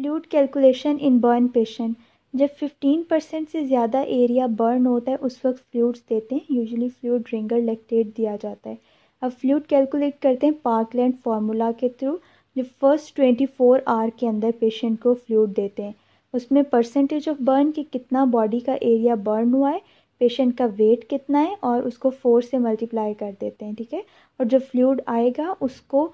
fluid calculation in burn patient जब 15 percent से ज़्यादा एरिया बर्न होता है उस वक्त फ्लूड्स देते हैं यूजुअली फ्लूड ड्रिंगर लेक्टेट दिया जाता है अब फ्लूड कैलकुलेट करते हैं पार्कलैंड फार्मूला के थ्रू जो फर्स्ट ट्वेंटी फोर आवर के अंदर पेशेंट को फ्लूड देते हैं उसमें परसेंटेज ऑफ बर्न कि कितना बॉडी का एरिया बर्न हुआ है पेशेंट का वेट कितना है और उसको फोर से मल्टीप्लाई कर देते हैं ठीक है और जो फ्लूड आएगा उसको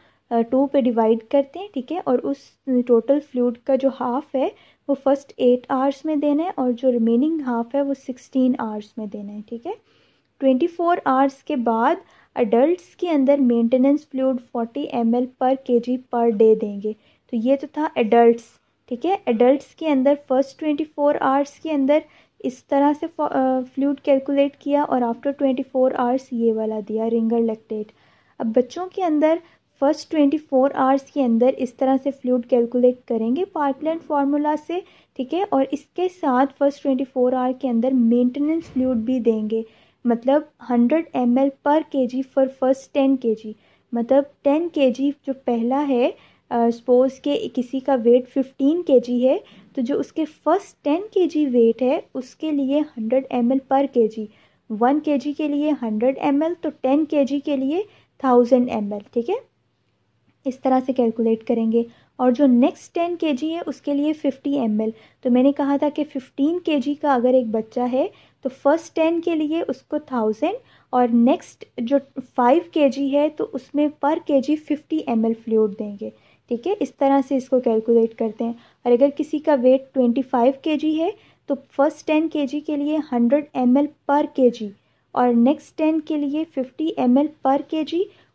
टू पे डिवाइड करते हैं ठीक है और उस टोटल फ्लूड का जो हाफ़ है वो फर्स्ट एट आवर्स में देना है और जो रिमेनिंग हाफ है वो सिक्सटीन आवर्स में देना है ठीक है ट्वेंटी फोर आवर्स के बाद अडल्ट्स के अंदर मेंटेनेंस फ्लूड फोर्टी एम पर के पर डे देंगे तो ये तो था एडल्ट्स ठीक है एडल्ट्स के अंदर फर्स्ट ट्वेंटी फोर आवर्स के अंदर इस तरह से फ्लूड कैलकुलेट किया और आफ्टर ट्वेंटी फोर आवर्स ये वाला दिया रिंगर लैक्टेट अब बच्चों के अंदर फर्स्ट 24 आवर्स के अंदर इस तरह से फ्लूड कैलकुलेट करेंगे पार्कलैंड फार्मूला से ठीक है और इसके साथ फर्स्ट 24 आवर के अंदर मेंटेनेंस फ्लूड भी देंगे मतलब 100 एम पर के जी फॉर फर्स्ट 10 के जी मतलब 10 के जी जो पहला है सपोज के किसी का वेट 15 के जी है तो जो उसके फर्स्ट 10 के जी वेट है उसके लिए 100 एम पर के जी वन के जी के लिए 100 एम तो 10 के जी के लिए थाउजेंड एम ठीक है इस तरह से कैलकुलेट करेंगे और जो नेक्स्ट टेन के है उसके लिए फ़िफ्टी एम तो मैंने कहा था कि फ़िफ्टीन के का अगर एक बच्चा है तो फर्स्ट टेन के लिए उसको थाउजेंड और नेक्स्ट जो फाइव के है तो उसमें पर के जी फिफ्टी एम फ्लूड देंगे ठीक है इस तरह से इसको कैलकुलेट करते हैं और अगर किसी का वेट ट्वेंटी फाइव के है तो फर्स्ट टेन के के लिए हंड्रेड एम पर के और नेक्स्ट टेन के लिए फिफ्टी एम पर के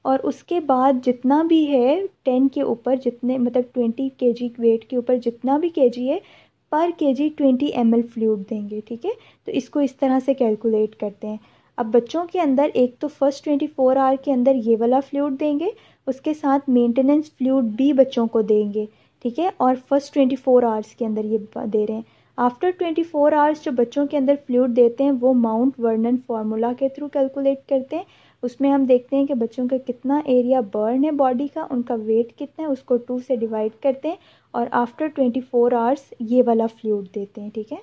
और उसके बाद जितना भी है टेन के ऊपर जितने मतलब ट्वेंटी के जी वेट के ऊपर जितना भी के जी है per K G twenty M L fluid देंगे ठीक है तो इसको इस तरह से कैलकुलेट करते हैं अब बच्चों के अंदर एक तो फर्स्ट ट्वेंटी फोर आवर के अंदर ये वाला फ्लूड देंगे उसके साथ मेंटेनेंस फ्लूड भी बच्चों को देंगे ठीक है और फर्स्ट ट्वेंटी फोर आवर्स के अंदर ये दे रहे हैं आफ्टर 24 आवर्स जो बच्चों के अंदर फ्लूड देते हैं वो माउंट वर्नन फार्मूला के थ्रू कैलकुलेट करते हैं उसमें हम देखते हैं कि बच्चों का कितना एरिया बर्न है बॉडी का उनका वेट कितना है उसको टू से डिवाइड करते हैं और आफ्टर 24 आवर्स ये वाला फ्लूड देते हैं ठीक है